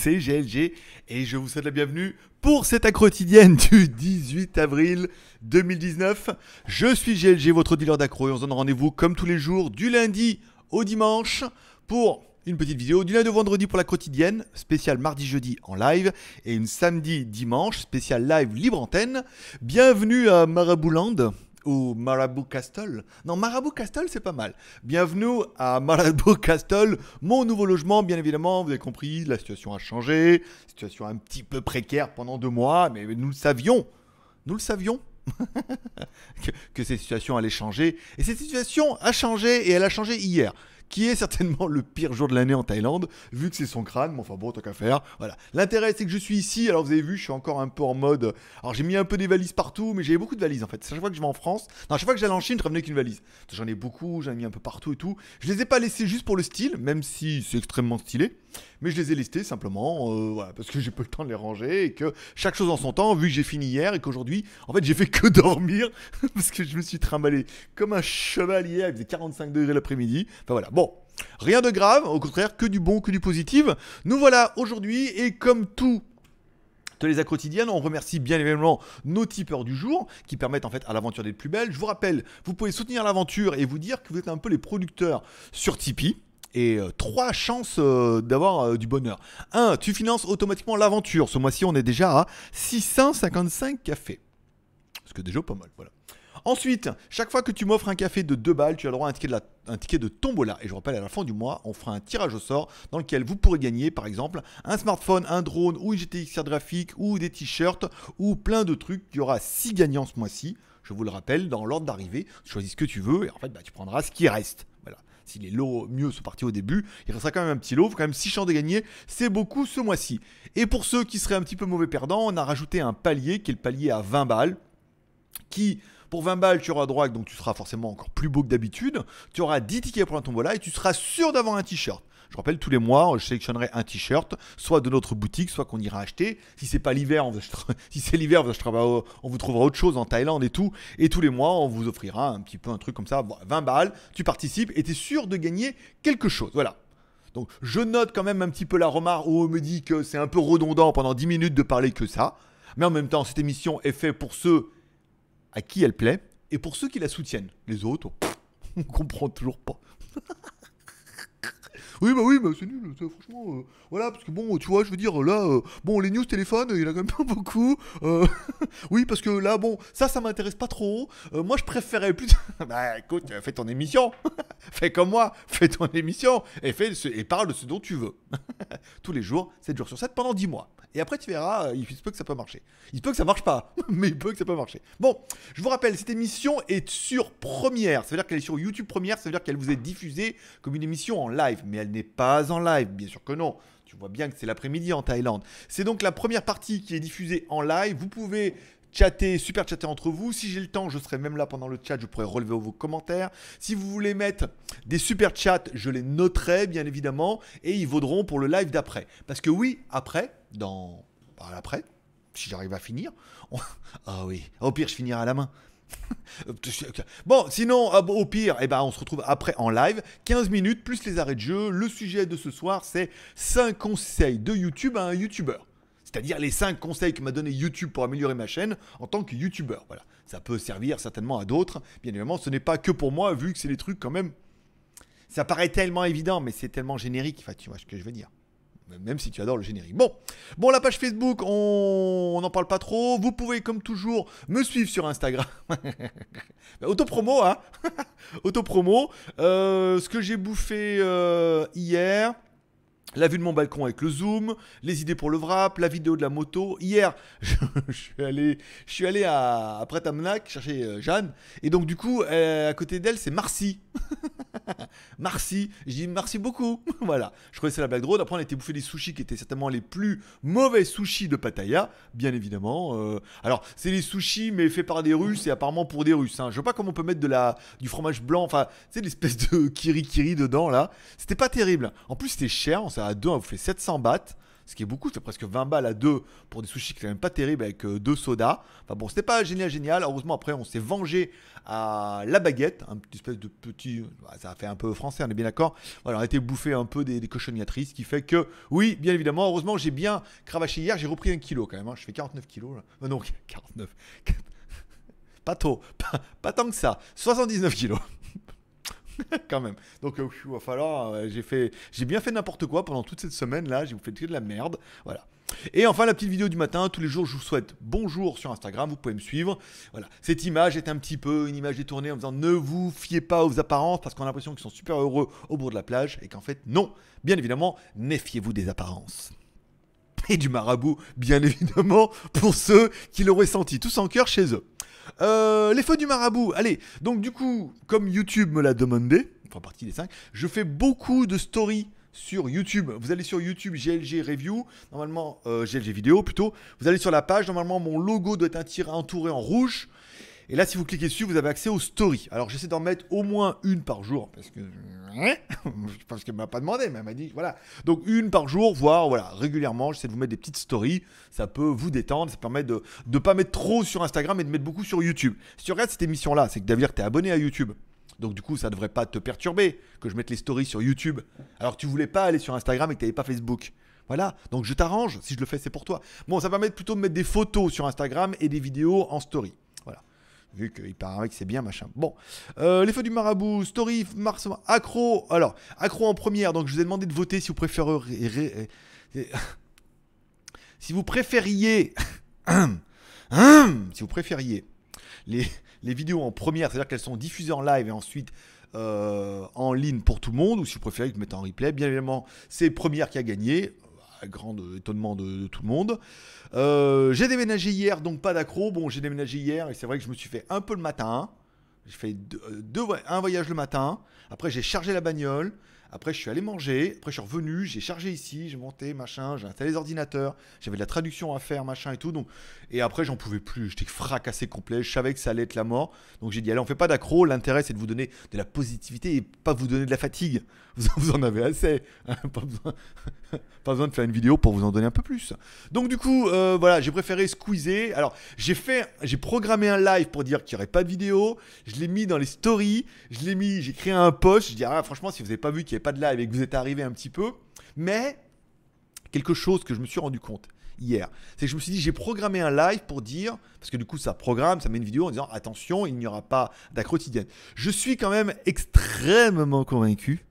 c'est GLG et je vous souhaite la bienvenue pour cette accro quotidienne du 18 avril 2019. Je suis GLG, votre dealer d'accro et on se donne rendez-vous comme tous les jours du lundi au dimanche pour une petite vidéo du lundi au vendredi pour la quotidienne, spéciale mardi jeudi en live et une samedi dimanche spéciale live libre antenne. Bienvenue à Marabouland ou Marabout Castle. Non, Marabout Castle, c'est pas mal. Bienvenue à Marabout Castle, mon nouveau logement, bien évidemment. Vous avez compris, la situation a changé. Situation un petit peu précaire pendant deux mois, mais nous le savions. Nous le savions. que, que cette situation allait changer. Et cette situation a changé et elle a changé hier qui est certainement le pire jour de l'année en Thaïlande, vu que c'est son crâne, mais enfin bon, tant qu'à faire. Voilà. L'intérêt, c'est que je suis ici, alors vous avez vu, je suis encore un peu en mode. Alors j'ai mis un peu des valises partout, mais j'avais beaucoup de valises en fait. Chaque fois que je vais en France, non, chaque fois que j'allais en Chine, je revenais qu'une valise. J'en ai beaucoup, j'en ai mis un peu partout et tout. Je les ai pas laissés juste pour le style, même si c'est extrêmement stylé. Mais je les ai listés simplement euh, parce que j'ai pas le temps de les ranger et que chaque chose en son temps, vu que j'ai fini hier et qu'aujourd'hui, en fait, j'ai fait que dormir parce que je me suis trimballé comme un chevalier avec des 45 degrés l'après-midi. Enfin voilà, bon. Rien de grave, au contraire, que du bon, que du positif. Nous voilà aujourd'hui et comme tout de les quotidienne. On remercie bien évidemment nos tipeurs du jour qui permettent en fait à l'aventure d'être plus belle. Je vous rappelle, vous pouvez soutenir l'aventure et vous dire que vous êtes un peu les producteurs sur Tipeee et euh, trois chances euh, d'avoir euh, du bonheur. 1. Tu finances automatiquement l'aventure. Ce mois-ci, on est déjà à 655 cafés. Ce que déjà pas mal, voilà. Ensuite, chaque fois que tu m'offres un café de 2 balles, tu as le droit à un ticket, de tombola. Et je rappelle, à la fin du mois, on fera un tirage au sort dans lequel vous pourrez gagner, par exemple, un smartphone, un drone ou une GTXR graphique ou des t-shirts ou plein de trucs. Il y aura 6 gagnants ce mois-ci. Je vous le rappelle, dans l'ordre d'arrivée, choisis ce que tu veux et en fait, bah, tu prendras ce qui reste si les lots mieux sont partis au début, il restera quand même un petit lot, il faut quand même 6 chances de gagner, c'est beaucoup ce mois-ci. Et pour ceux qui seraient un petit peu mauvais perdants, on a rajouté un palier qui est le palier à 20 balles, qui pour 20 balles, tu auras droit, donc tu seras forcément encore plus beau que d'habitude. Tu auras 10 tickets pour un tombola et tu seras sûr d'avoir un t-shirt. Je rappelle, tous les mois, je sélectionnerai un t-shirt, soit de notre boutique, soit qu'on ira acheter. Si c'est pas l'hiver, on... si c'est l'hiver, bah, on vous trouvera autre chose en Thaïlande et tout. Et tous les mois, on vous offrira un petit peu un truc comme ça, 20 balles. Tu participes et tu es sûr de gagner quelque chose. Voilà. Donc je note quand même un petit peu la remarque où on me dit que c'est un peu redondant pendant 10 minutes de parler que ça. Mais en même temps, cette émission est faite pour ceux à qui elle plaît et pour ceux qui la soutiennent. Les autres, on comprend toujours pas. Oui, bah oui, bah c'est nul, franchement. Euh, voilà, parce que bon, tu vois, je veux dire, là, euh, bon, les news téléphone, il a quand même pas beaucoup. Euh, oui, parce que là, bon, ça, ça m'intéresse pas trop. moi, je préférais plus. bah écoute, fais ton émission. fais comme moi, fais ton émission et, fais et parle de ce dont tu veux. Tous les jours, 7 jours sur 7 pendant 10 mois. Et après, tu verras, il se peut que ça peut marcher. Il se peut que ça marche pas, mais il peut que ça peut marcher. Bon, je vous rappelle, cette émission est sur première. Ça veut dire qu'elle est sur YouTube première, ça veut dire qu'elle vous est diffusée comme une émission en live mais elle n'est pas en live, bien sûr que non. Tu vois bien que c'est l'après-midi en Thaïlande. C'est donc la première partie qui est diffusée en live. Vous pouvez chatter, super chatter entre vous. Si j'ai le temps, je serai même là pendant le chat, je pourrai relever vos commentaires. Si vous voulez mettre des super chats, je les noterai bien évidemment et ils vaudront pour le live d'après. Parce que oui, après, dans... après, si j'arrive à finir... Ah oui, au pire, je finirai à la main. Euh, bon, sinon, euh, au pire, et eh ben, on se retrouve après en live. 15 minutes, plus les arrêts de jeu. Le sujet de ce soir, c'est 5 conseils de YouTube à un YouTuber. C'est-à-dire les 5 conseils que m'a donné YouTube pour améliorer ma chaîne en tant que YouTuber. Voilà. Ça peut servir certainement à d'autres. Bien évidemment, ce n'est pas que pour moi, vu que c'est des trucs quand même. Ça paraît tellement évident, mais c'est tellement générique. Enfin, tu vois ce que je veux dire même si tu adores le générique. Bon, bon la page Facebook, on n'en parle pas trop. Vous pouvez, comme toujours, me suivre sur Instagram. Autopromo, hein Autopromo. Euh, ce que j'ai bouffé euh, hier. La vue de mon balcon avec le zoom, les idées pour le wrap, la vidéo de la moto. Hier, je, suis allé, je suis allé à, à chercher euh, Jeanne. Et donc, du coup, euh, à côté d'elle, c'est Marcy. Marcy. Je dis merci beaucoup. voilà. Je croyais que la blague drôle. Après, on a été bouffé des sushis qui étaient certainement les plus mauvais sushis de Pattaya, bien évidemment. Euh. alors, c'est les sushis, mais faits par des Russes et apparemment pour des Russes. Je hein. Je vois pas comment on peut mettre de la, du fromage blanc, enfin, c'est l'espèce de kiri-kiri dedans, là. C'était pas terrible. En plus, c'était cher à 2, on vous fait 700 bahts ce qui est beaucoup, c'est presque 20 balles à deux pour des sushis qui sont même pas terribles avec euh, deux sodas. Enfin bon, c'était pas génial, génial. Heureusement, après, on s'est vengé à la baguette, un petit espèce de petit. Bah, ça a fait un peu français, on est bien d'accord. on a été bouffé un peu des, cochonniatrices, ce qui fait que, oui, bien évidemment, heureusement, j'ai bien cravaché hier, j'ai repris un kilo quand même. Hein. Je fais 49 kilos euh, non, 49. pas trop, pas, pas tant que ça. 79 kilos. quand même. Donc euh, il va falloir. Euh, j'ai fait, j'ai bien fait n'importe quoi pendant toute cette semaine là. J'ai vous fait de la merde. Voilà. Et enfin la petite vidéo du matin. Tous les jours, je vous souhaite bonjour sur Instagram. Vous pouvez me suivre. Voilà. Cette image est un petit peu une image détournée en disant ne vous fiez pas aux apparences parce qu'on a l'impression qu'ils sont super heureux au bord de la plage et qu'en fait non. Bien évidemment, méfiez-vous des apparences et du marabout, bien évidemment, pour ceux qui l'auraient senti tous en cœur chez eux. Euh, les feux du marabout, allez, donc du coup, comme YouTube me l'a demandé, partie des je fais beaucoup de stories sur YouTube. Vous allez sur YouTube GLG Review, normalement euh, GLG Vidéo plutôt. Vous allez sur la page, normalement mon logo doit être un tir entouré en rouge. Et là, si vous cliquez dessus, vous avez accès aux stories. Alors, j'essaie d'en mettre au moins une par jour, parce que hein, parce qu'elle m'a pas demandé, mais elle m'a dit voilà. Donc une par jour, voire voilà régulièrement. J'essaie de vous mettre des petites stories. Ça peut vous détendre, ça permet de ne pas mettre trop sur Instagram et de mettre beaucoup sur YouTube. Si tu regardes cette émission là, c'est que tu es abonné à YouTube. Donc du coup, ça ne devrait pas te perturber que je mette les stories sur YouTube, alors que tu voulais pas aller sur Instagram et que tu n'avais pas Facebook. Voilà, donc je t'arrange, si je le fais c'est pour toi. Bon, ça permet plutôt de mettre des photos sur Instagram et des vidéos en story vu qu'il paraît que c'est bien, machin. Bon, euh, les feux du marabout, Story, Mars, Accro. Alors, Accro en première, donc je vous ai demandé de voter si vous préférez... si vous préfériez... si vous préfériez les, les vidéos en première, c'est-à-dire qu'elles sont diffusées en live et ensuite... Euh, en ligne pour tout le monde, ou si vous préférez que je en replay, bien évidemment, c'est première qui a gagné grand euh, étonnement de, tout le monde. Euh, j'ai déménagé hier, donc pas d'accro. Bon, j'ai déménagé hier et c'est vrai que je me suis fait un peu le matin. J'ai fait deux, euh, un voyage le matin. Après, j'ai chargé la bagnole. Après, je suis allé manger. Après, je suis revenu. J'ai chargé ici. J'ai monté, machin. J'ai installé les ordinateurs. J'avais de la traduction à faire, machin et tout. Donc, et après, j'en pouvais plus. J'étais fracassé complet. Je savais que ça allait être la mort. Donc, j'ai dit, allez, on fait pas d'accro. L'intérêt, c'est de vous donner de la positivité et pas vous donner de la fatigue. Vous, en avez assez. Hein, pas besoin. pas besoin de faire une vidéo pour vous en donner un peu plus. Donc du coup, euh, voilà, j'ai préféré squeezer. Alors, j'ai fait, j'ai programmé un live pour dire qu'il n'y aurait pas de vidéo. Je l'ai mis dans les stories. Je l'ai mis, j'ai créé un post. Je dis, ah, franchement, si vous n'avez pas vu qu'il n'y avait pas de live et que vous êtes arrivé un petit peu. Mais, quelque chose que je me suis rendu compte hier, c'est que je me suis dit, j'ai programmé un live pour dire, parce que du coup, ça programme, ça met une vidéo en disant, attention, il n'y aura pas d'acte quotidienne. Je suis quand même extrêmement convaincu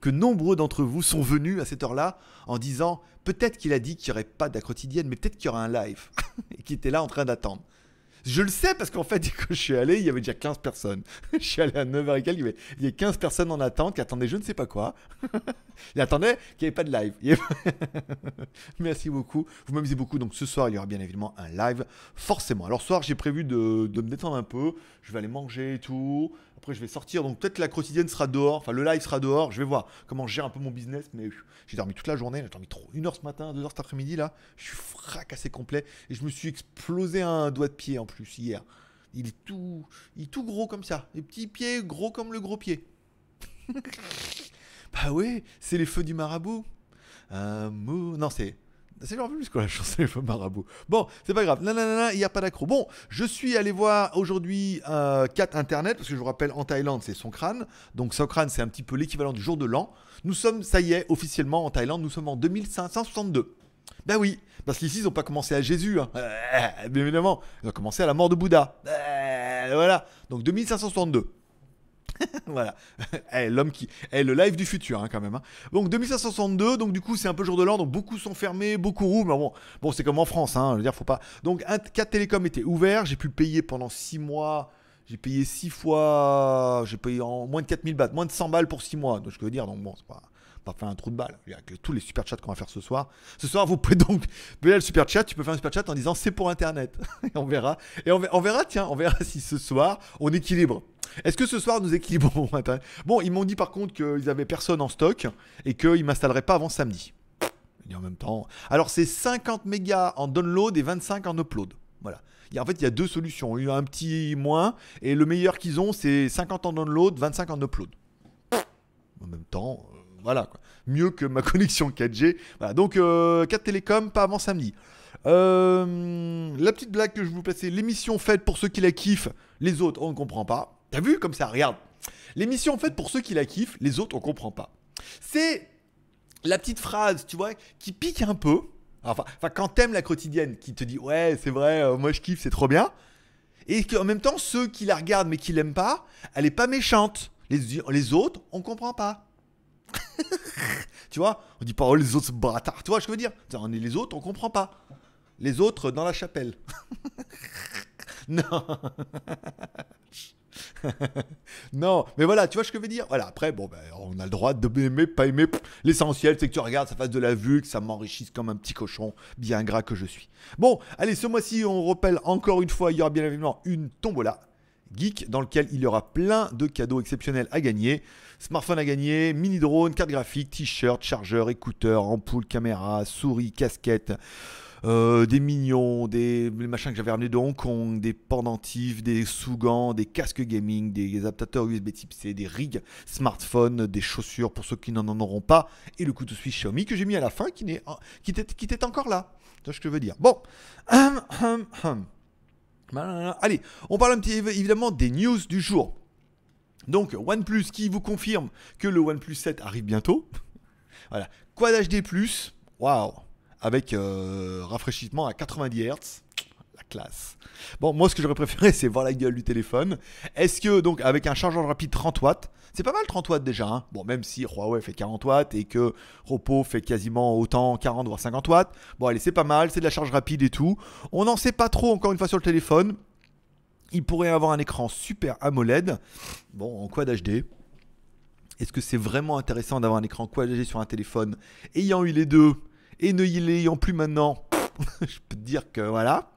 que nombreux d'entre vous sont venus à cette heure-là en disant peut-être qu'il a dit qu'il n'y aurait pas d'acrotidienne, mais peut-être qu'il y aura un live et qui était là en train d'attendre. Je le sais parce qu'en fait, dès que je suis allé, il y avait déjà 15 personnes. je suis allé à 9h et il y avait, il 15 personnes en attente qui attendaient je ne sais pas quoi. Ils attendaient qu'il n'y avait pas de live. Merci beaucoup. Vous m'amusez beaucoup. Donc ce soir, il y aura bien évidemment un live, forcément. Alors ce soir, j'ai prévu de, de, me détendre un peu. Je vais aller manger et tout. Après, je vais sortir. Donc, peut-être la quotidienne sera dehors. Enfin, le live sera dehors. Je vais voir comment je gère un peu mon business. Mais j'ai dormi toute la journée. J'ai dormi trop. Une heure ce matin, deux heures cet après-midi. Là, je suis fracassé complet. Et je me suis explosé un doigt de pied en plus hier. Il est tout, il tout gros comme ça. Les petits pieds gros comme le gros pied. bah ouais, c'est les feux du marabout. Un euh, Non, c'est. C'est genre plus quoi la chanson des marabout. Bon, c'est pas grave. Non, non, non, il n'y a pas d'accro. Bon, je suis allé voir aujourd'hui euh, 4 Internet, parce que je vous rappelle, en Thaïlande, c'est Songkran. Donc Songkran, c'est un petit peu l'équivalent du jour de l'an. Nous sommes, ça y est, officiellement en Thaïlande, nous sommes en 2562. Ben oui, parce qu'ici, ils n'ont pas commencé à Jésus, hein. bien évidemment. Ils ont commencé à la mort de Bouddha. Euh, voilà, donc 2562. voilà. Eh, l'homme qui. Eh, le live du futur, hein, quand même. Hein. Donc, 2562, donc du coup, c'est un peu jour de l'ordre. beaucoup sont fermés, beaucoup roulent. Mais bon, c'est comme en France, hein. Je veux dire, faut pas. Donc, 4 télécoms était ouvert. J'ai pu payer pendant 6 mois. J'ai payé 6 fois. J'ai payé en moins de 4000 bahts, moins de 100 balles pour 6 mois. Donc, je veux dire, donc bon, c'est pas faire un trou de balle. Il y a que tous les super chats qu'on va faire ce soir. Ce soir, vous pouvez donc payer le super chat. Tu peux faire un super chat en disant c'est pour Internet. et on verra. Et on, verra, tiens, on verra si ce soir on équilibre. Est-ce que ce soir nous équilibrons Internet Bon, ils m'ont dit par contre qu'ils avaient personne en stock et qu'ils m'installeraient pas avant samedi. Et en même temps. Alors c'est 50 mégas en download et 25 en upload. Voilà. en fait, il y a deux solutions. Il y a un petit moins, et le meilleur qu'ils ont, c'est 50 en download, 25 en upload. En même temps, euh, voilà, mieux que ma connexion 4G. donc 4 euh, Télécom, pas avant samedi. Euh, la petite blague que je vous passais, l'émission faite pour ceux qui la kiffent, les autres on ne comprend pas. T'as vu comme ça, regarde. L'émission faite pour ceux qui la kiffent, les autres on ne comprend pas. C'est la petite phrase, tu vois, qui pique un peu. Enfin, quand t'aimes la quotidienne, qui te dit ouais, c'est vrai, euh, moi je kiffe, c'est trop bien. Et qu'en même temps, ceux qui la regardent mais qui l'aiment pas, elle est pas méchante. Les, les autres, on ne comprend pas. tu vois On dit pas, oh, les autres, bâtards, Tu vois ce que je veux dire On est les autres, on comprend pas. Les autres dans la chapelle. non. non, mais voilà, tu vois ce que je veux dire Voilà, après, bon, ben, on a le droit de aimer, pas aimer. L'essentiel, c'est que tu regardes, ça fasse de la vue, que ça m'enrichisse comme un petit cochon, bien gras que je suis. Bon, allez, ce mois-ci, on repelle encore une fois, il y aura bien évidemment une tombola Geek, dans lequel il y aura plein de cadeaux exceptionnels à gagner. Smartphone à gagner, mini drone, carte graphique, t-shirt, chargeur, écouteur, ampoule, caméra, souris, casquette. Euh, des mignons, des machins que j'avais ramenés de Hong Kong, des pendentifs, des sous-gants, des casques gaming, des adaptateurs USB type C, des rigs, smartphones, des chaussures pour ceux qui n'en auront pas, et le couteau suisse Xiaomi que j'ai mis à la fin qui, n'est, qui, était, qui était encore là. Tu ce que je veux dire. Bon. Hum, hum, hum. Allez, on parle un petit évidemment des news du jour. Donc OnePlus qui vous confirme que le OnePlus 7 arrive bientôt. voilà, Quad HD waouh, avec euh, rafraîchissement à 90 Hz classe. Bon, moi, ce que j'aurais préféré, c'est voir la gueule du téléphone. Est-ce que, donc, avec un chargeur rapide 30 watts, c'est pas mal 30 watts déjà, hein. Bon, même si Huawei fait 40 watts et que Ropo fait quasiment autant, 40 voire 50 watts. Bon, allez, c'est pas mal, c'est de la charge rapide et tout. On n'en sait pas trop, encore une fois, sur le téléphone. Il pourrait avoir un écran super AMOLED. Bon, en quad HD. Est-ce que c'est vraiment intéressant d'avoir un écran quad HD sur un téléphone ayant eu les deux et ne l'ayant plus maintenant je peux te dire que voilà.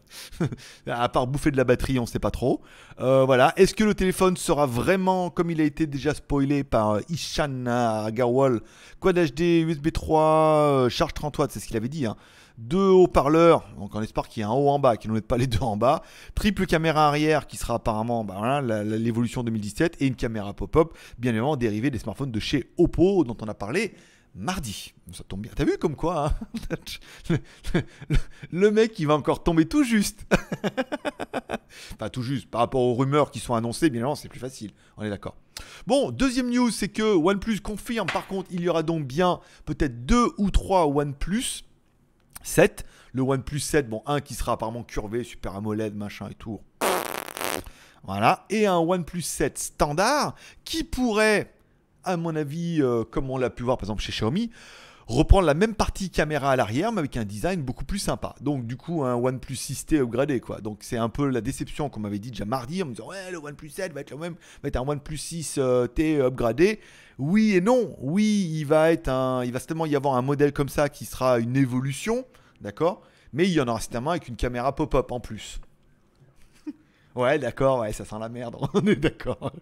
à part bouffer de la batterie, on ne sait pas trop. Euh, voilà. Est-ce que le téléphone sera vraiment, comme il a été déjà spoilé par euh, Ishan Agarwal, quad HD, USB 3, charge 30 watts, c'est ce qu'il avait dit. Hein. Deux haut-parleurs, donc on espère qu'il y a un haut en bas, qu'ils nous mettent pas les deux en bas. Triple caméra arrière, qui sera apparemment bah, l'évolution 2017, et une caméra pop-up, bien évidemment dérivée des smartphones de chez Oppo, dont on a parlé mardi. Ça tombe bien. T'as vu comme quoi hein le, mec, il va encore tomber tout juste. Enfin, tout juste. Par rapport aux rumeurs qui sont annoncées, bien évidemment, c'est plus facile. On est d'accord. Bon, deuxième news, c'est que OnePlus confirme. Par contre, il y aura donc bien peut-être deux ou trois OnePlus 7. Le OnePlus 7, bon, un qui sera apparemment curvé, super AMOLED, machin et tout. Voilà. Et un OnePlus 7 standard qui pourrait à mon avis, euh, comme on l'a pu voir par exemple chez Xiaomi, reprendre la même partie caméra à l'arrière, mais avec un design beaucoup plus sympa. Donc du coup, un OnePlus 6T upgradé, quoi. Donc c'est un peu la déception qu'on m'avait dit déjà mardi, en me disant, ouais, le OnePlus 7 va être le même, va être un OnePlus 6T euh, upgradé. Oui et non, oui, il va être un, il va certainement y avoir un modèle comme ça qui sera une évolution, d'accord Mais il y en aura certainement avec une caméra pop-up en plus. Ouais, d'accord, ouais, ça sent la merde, on est d'accord.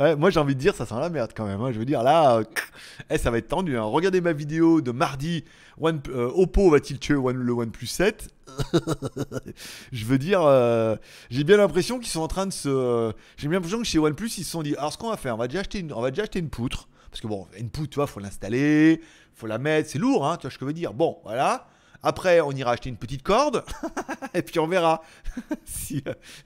moi j'ai envie de dire, ça sent la merde quand même. Moi, hein. Je veux dire, là, eh, ça va être tendu. Hein. Regardez ma vidéo de mardi One, euh, Oppo va-t-il tuer One, le OnePlus 7 Je veux dire, euh, j'ai bien l'impression qu'ils sont en train de se. Euh, j'ai bien l'impression que chez OnePlus, ils se sont dit alors ce qu'on va faire, on va déjà acheter une, on va déjà acheter une poutre. Parce que bon, une poutre, tu vois, faut l'installer, faut la mettre, c'est lourd, hein, tu vois ce que je veux dire. Bon, voilà. Après, on ira acheter une petite corde. et puis on verra.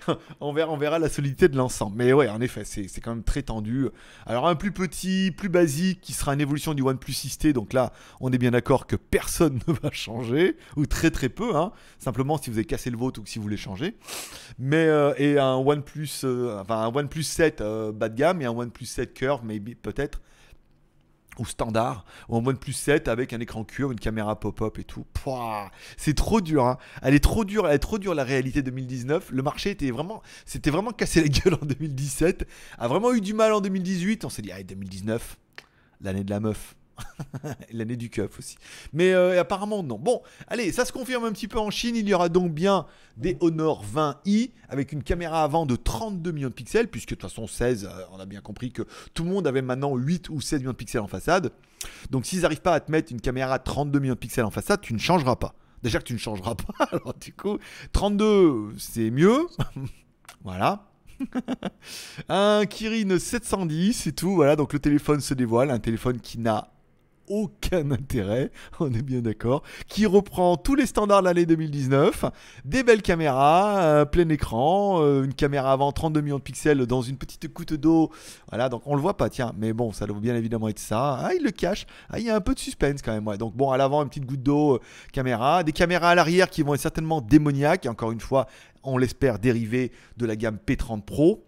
Euh, on verra. On verra la solidité de l'ensemble. Mais ouais, en effet, c'est quand même très tendu. Alors un plus petit, plus basique, qui sera une évolution du OnePlus 6T. Donc là, on est bien d'accord que personne ne va changer. Ou très très peu. Hein. Simplement si vous avez cassé le vôtre ou si vous voulez changer. Mais euh, et un OnePlus, euh, enfin un OnePlus 7 bas de gamme et un OnePlus 7 Curve, peut-être standard ou en plus 7 avec un écran curve, une caméra pop-up et tout. C'est trop dur, hein. Elle est trop dure, elle est trop dure la réalité 2019. Le marché était vraiment, c'était vraiment cassé la gueule en 2017. A vraiment eu du mal en 2018. On s'est dit, 2019, ah, l'année de la meuf. L'année du keuf aussi. Mais euh, apparemment, non. Bon, allez, ça se confirme un petit peu en Chine. Il y aura donc bien des Honor 20i avec une caméra avant de 32 millions de pixels, puisque de toute façon, 16, euh, on a bien compris que tout le monde avait maintenant 8 ou 16 millions de pixels en façade. Donc s'ils n'arrivent pas à te mettre une caméra 32 millions de pixels en façade, tu ne changeras pas. Déjà que tu ne changeras pas, alors du coup, 32, c'est mieux. voilà. un Kirin 710 et tout, voilà, donc le téléphone se dévoile, un téléphone qui n'a aucun intérêt, on est bien d'accord, qui reprend tous les standards de l'année 2019, des belles caméras, euh, plein écran, euh, une caméra avant 32 millions de pixels dans une petite goutte d'eau, voilà, donc on le voit pas, tiens, mais bon, ça doit bien évidemment être ça, ah, il le cache, ah, il y a un peu de suspense quand même, ouais. donc bon, à l'avant, une petite goutte d'eau, euh, caméra, des caméras à l'arrière qui vont être certainement démoniaques, encore une fois, on l'espère dérivé de la gamme P30 Pro,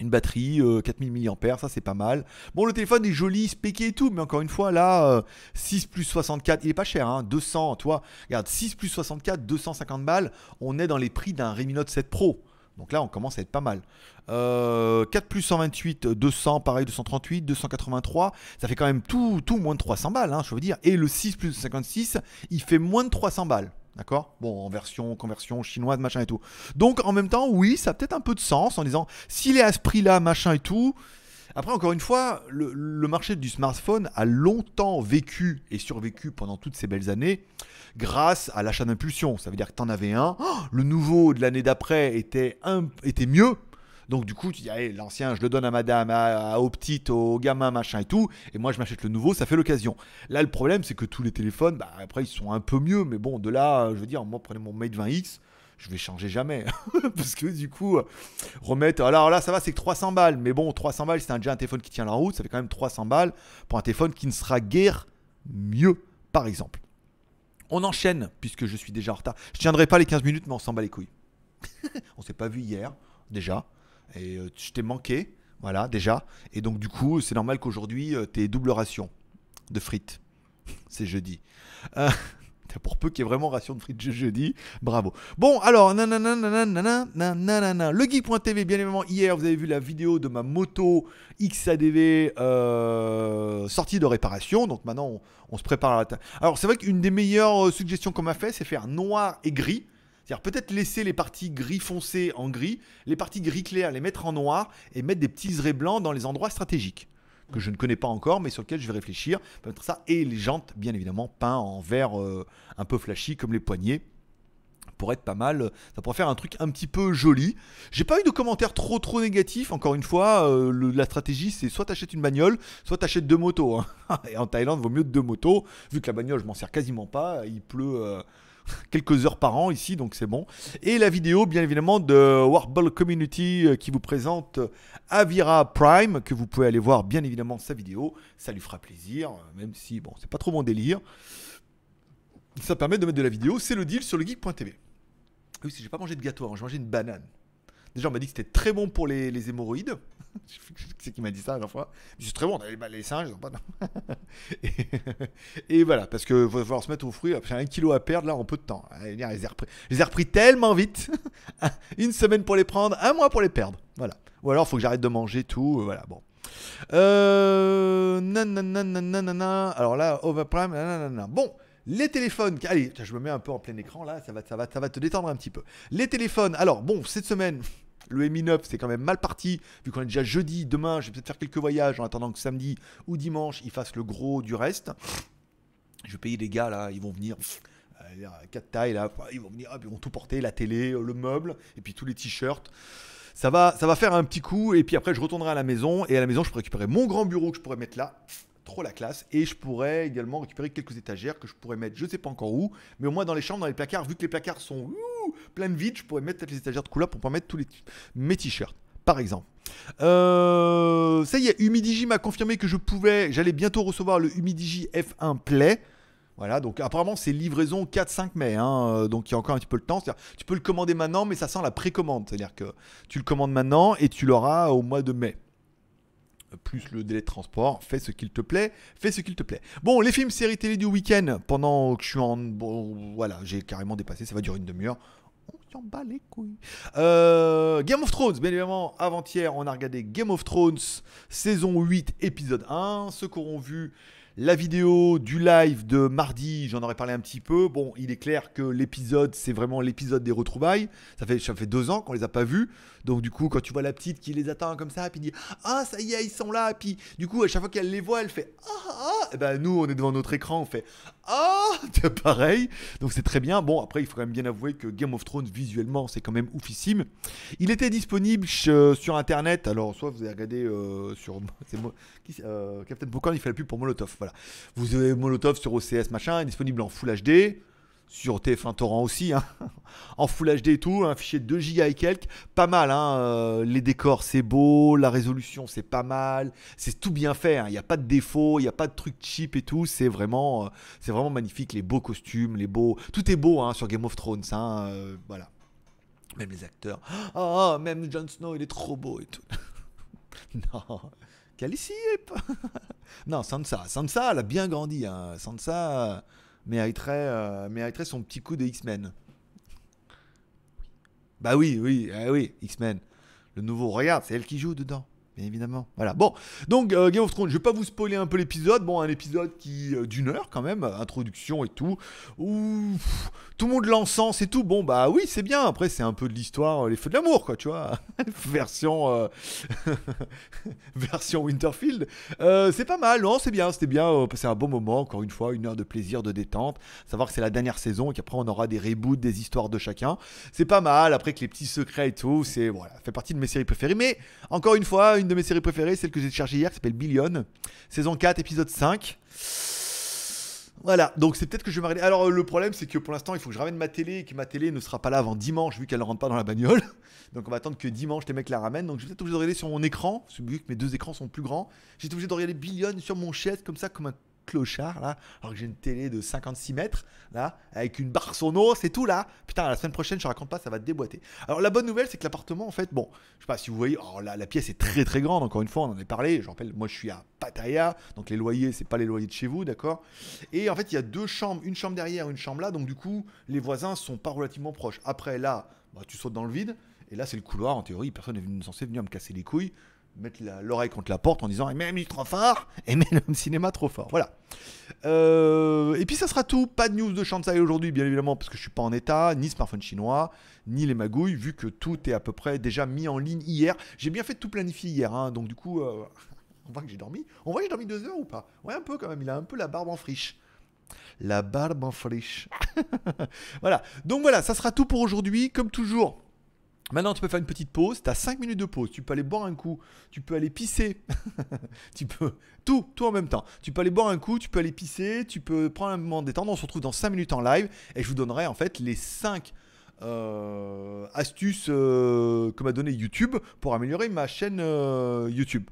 une batterie, 4000 euh, mAh, ça c'est pas mal. Bon, le téléphone est joli, spéqué et tout, mais encore une fois, là, 6 euh, plus 64, il est pas cher, hein, 200, toi, regarde, 6 plus 64, 250 balles, on est dans les prix d'un Redmi Note 7 Pro. Donc là, on commence à être pas mal. 4 euh, plus 128, 200, pareil, 238, 283, ça fait quand même tout, tout moins de 300 balles, hein, je veux dire. Et le 6 plus 56, il fait moins de 300 balles. D'accord Bon, en version, conversion chinoise, machin et tout. Donc en même temps, oui, ça a peut-être un peu de sens en disant s'il est à ce prix-là, machin et tout. Après, encore une fois, le, marché du smartphone a longtemps vécu et survécu pendant toutes ces belles années grâce à l'achat d'impulsion. Ça veut dire que tu en avais un, oh, le nouveau de l'année d'après était, était mieux, donc du coup, tu dis, allez, l'ancien, je le donne à madame, à, aux petites, aux gamins, machin et tout, et moi je m'achète le nouveau, ça fait l'occasion. Là, le problème, c'est que tous les téléphones, bah, après, ils sont un peu mieux, mais bon, de là, euh, je veux dire, moi, prenez mon Mate 20X, je vais changer jamais. parce que du coup, euh, remettre. Alors là, ça va, c'est que 300 balles. Mais bon, 300 balles, c'est déjà un téléphone qui tient la route. Ça fait quand même 300 balles pour un téléphone qui ne sera guère mieux, par exemple. On enchaîne, puisque je suis déjà en retard. Je tiendrai pas les 15 minutes, mais on s'en bat les couilles. on s'est pas vu hier, déjà. Et euh, je t'ai manqué, voilà, déjà. Et donc, du coup, c'est normal qu'aujourd'hui, euh, tu aies double ration de frites. c'est jeudi. Euh, pour peu qu'il y ait vraiment ration de frites jeudi, bravo. Bon, alors, nanana, nanana, nanana, le geek.tv, bien évidemment, hier, vous avez vu la vidéo de ma moto XADV euh, sortie de réparation. Donc maintenant, on, on se prépare à la Alors, c'est vrai qu'une des meilleures suggestions qu'on m'a fait, c'est faire noir et gris. C'est-à-dire peut-être laisser les parties gris foncé en gris, les parties gris clair, les mettre en noir et mettre des petits traits blancs dans les endroits stratégiques que je ne connais pas encore, mais sur lequel je vais réfléchir. ça et les jantes, bien évidemment, peintes en vert euh, un peu flashy comme les poignets pour être pas mal. Euh, ça pourrait faire un truc un petit peu joli. J'ai pas eu de commentaires trop trop négatifs. Encore une fois, euh, la stratégie c'est soit t'achètes une bagnole, soit t'achètes deux motos. Hein. Et en Thaïlande, vaut mieux deux motos, vu que la bagnole je m'en sers quasiment pas. Il pleut quelques heures par an ici, donc c'est bon. Et la vidéo, bien évidemment, de Warble Community euh, qui vous présente euh, Avira Prime, que vous pouvez aller voir, bien évidemment, sa vidéo. Ça lui fera plaisir, euh, même si, bon, c'est pas trop mon délire. Ça permet de mettre de la vidéo, c'est le deal sur le geek.tv. Oui, si j'ai pas mangé de gâteau, j'ai mangé une banane. Déjà, on m'a dit que c'était très bon pour les hémorroïdes. c'est qui m'a dit ça la dernière fois. C'est très bon, les singes, ils ont pas et, voilà, parce que va falloir se mettre aux fruits. J'ai un kilo à perdre là en peu de temps. Ah, je les ai repris, les tellement vite. Une semaine pour les prendre, un mois pour les perdre. Voilà. Ou alors, il faut que j'arrête de manger tout. Euh, voilà, bon. Euh, nanana, Alors là, Overprime, Bon, les téléphones. Allez, je me mets un peu en plein écran là, ça va, ça va, ça va te détendre un petit peu. Les téléphones. Alors bon, cette semaine, le MI9, c'est quand même mal parti, vu qu'on est déjà jeudi. Demain, je vais peut-être faire quelques voyages en attendant que samedi ou dimanche, ils fassent le gros du reste. Je vais payer les gars, là, ils vont venir. 4 tailles, là, ils vont venir, ils vont tout porter, la télé, euh, le meuble, et puis tous les t-shirts ça va, ça va faire un petit coup. Et puis après, je retournerai à la maison. Et à la maison, je pourrais récupérer mon grand bureau que je pourrais mettre là. Trop la classe. Et je pourrais également récupérer quelques étagères que je pourrais mettre, je ne sais pas encore où. Mais au moins dans les chambres, dans les placards, vu que les placards sont plein de vide. Je pourrais mettre les étagères de couleur pour pas mettre tous les mes t-shirts, par exemple. Euh, ça y est, Humidigi m'a confirmé que je pouvais, j'allais bientôt recevoir le Humidigi F1 Play. Voilà, donc apparemment c'est livraison 4-5 mai, hein, euh, donc il y a encore un petit peu de temps. Tu peux le commander maintenant, mais ça sent la précommande. C'est-à-dire que tu le commandes maintenant et tu l'auras au mois de mai plus le délai de transport, fais ce qu'il te plaît, fais ce qu'il te plaît. Bon, les films, séries télé du week-end, pendant que je suis en... Bon, voilà, j'ai carrément dépassé, ça va durer une demi-heure. On s'en bat les couilles. Euh, Game of Thrones, bien évidemment, avant-hier, on a regardé Game of Thrones, saison 8, épisode 1. Ceux qui auront vu la vidéo du live de mardi, j'en aurais parlé un petit peu. Bon, il est clair que l'épisode, c'est vraiment l'épisode des retrouvailles. Ça fait, ça fait deux ans qu'on les a pas vus. Donc, du coup, quand tu vois la petite qui les attend comme ça, puis dit Ah, ça y est, ils sont là. Puis, du coup, à chaque fois qu'elle les voit, elle fait Ah, ah. ah Et eh ben, nous, on est devant notre écran, on fait Ah, pareil. Donc, c'est très bien. Bon, après, il faut quand même bien avouer que Game of Thrones, visuellement, c'est quand même oufissime. Il était disponible euh, sur Internet. Alors, soit vous avez regardé euh, sur. C'est moi. Euh, Captain Popcorn, il fallait plus pour Molotov. Vous avez Molotov sur OCS, machin, disponible en Full HD, sur TF1 Torrent aussi, hein. en Full HD et tout, un fichier de 2 Go et quelques, pas mal, hein, euh, les décors c'est beau, la résolution c'est pas mal, c'est tout bien fait, hein. il n'y a pas de défaut, il n'y a pas de truc cheap et tout, c'est vraiment, euh, c'est vraiment magnifique, les beaux costumes, les beaux, tout est beau sur Game of Thrones, euh, voilà, même les acteurs, Ah, même Jon Snow il est trop beau et tout, non. Calicipe Non, Sansa. Sansa, elle a bien grandi. Hein. Sansa euh, euh, mériterait, son petit coup de X-Men. Bah oui, oui, eh oui, X-Men. Le nouveau, regarde, c'est elle qui joue dedans évidemment. Voilà. Bon, donc euh, Game of Thrones, je vais pas vous spoiler un peu l'épisode. Bon, un épisode qui euh, d'une heure quand même, euh, introduction et tout, Ouf tout le monde l'encense et tout. Bon, bah oui, c'est bien. Après, c'est un peu de l'histoire, les feux de l'amour, quoi, tu vois. version version Winterfield. c'est pas mal, non, c'est bien, c'était bien. c'est un bon moment, encore une fois, une heure de plaisir, de détente. Savoir que c'est la dernière saison et qu'après on aura des reboots, des histoires de chacun. C'est pas mal. Après que les petits secrets et tout, c'est voilà, fait partie de mes séries préférées. Mais encore une fois, une de mes séries préférées, celle que j'ai chargée hier, qui s'appelle Billion, saison 4, épisode 5. Voilà, donc c'est peut-être que je vais m'arrêter. Alors euh, le problème c'est que pour l'instant il faut que je ramène ma télé et que ma télé ne sera pas là avant dimanche vu qu'elle ne rentre pas dans la bagnole. Donc on va attendre que dimanche les mecs la ramènent. Donc je vais peut-être obligé de regarder sur mon écran, vu que mes deux écrans sont plus grands. J'ai été obligé de regarder Billion sur mon chaise comme ça, comme un clochard là, alors que j'ai une télé de 56 mètres là, avec une barre sono, c'est tout là. Putain, la semaine prochaine, je raconte pas, ça va te déboîter. Alors la bonne nouvelle, c'est que l'appartement en fait, bon, je sais pas si vous voyez, oh, la pièce est très très grande. Encore une fois, on en a parlé. Je rappelle, moi je suis à Pattaya, donc les loyers, c'est pas les loyers de chez vous, d'accord Et en fait, il y a deux chambres, une chambre derrière, une chambre là, donc du coup, les voisins sont pas relativement proches. Après là, bah, tu sautes dans le vide. Et là, c'est le couloir, en théorie, personne n'est censé venir me casser les couilles mettre l'oreille contre la porte en disant Aimez il est trop fort, même le cinéma trop fort. Voilà. Euh, et puis ça sera tout. Pas de news de Shansai aujourd'hui, bien évidemment, parce que je ne suis pas en état, ni smartphone chinois, ni les magouilles, vu que tout est à peu près déjà mis en ligne hier. J'ai bien fait tout planifier hier, hein. donc du coup, euh, on voit que j'ai dormi. On voit que j'ai dormi deux heures ou pas Ouais, un peu quand même. Il a un peu la barbe en friche. La barbe en friche. voilà. Donc voilà, ça sera tout pour aujourd'hui. Comme toujours, Maintenant, tu peux faire une petite pause. Tu as 5 minutes de pause. Tu peux aller boire un coup. Tu peux aller pisser. tu peux. Tout, tout en même temps. Tu peux aller boire un coup. Tu peux aller pisser. Tu peux prendre un moment détendre. On se retrouve dans 5 minutes en live. Et je vous donnerai en fait les 5 euh, astuces euh, que m'a donné YouTube pour améliorer ma chaîne euh, YouTube.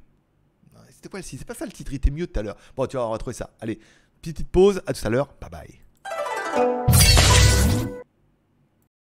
C'était quoi titre C'est pas ça le titre. Il était mieux tout à l'heure. Bon, tu vas retrouver ça. Allez, petite pause. À tout à l'heure. Bye bye.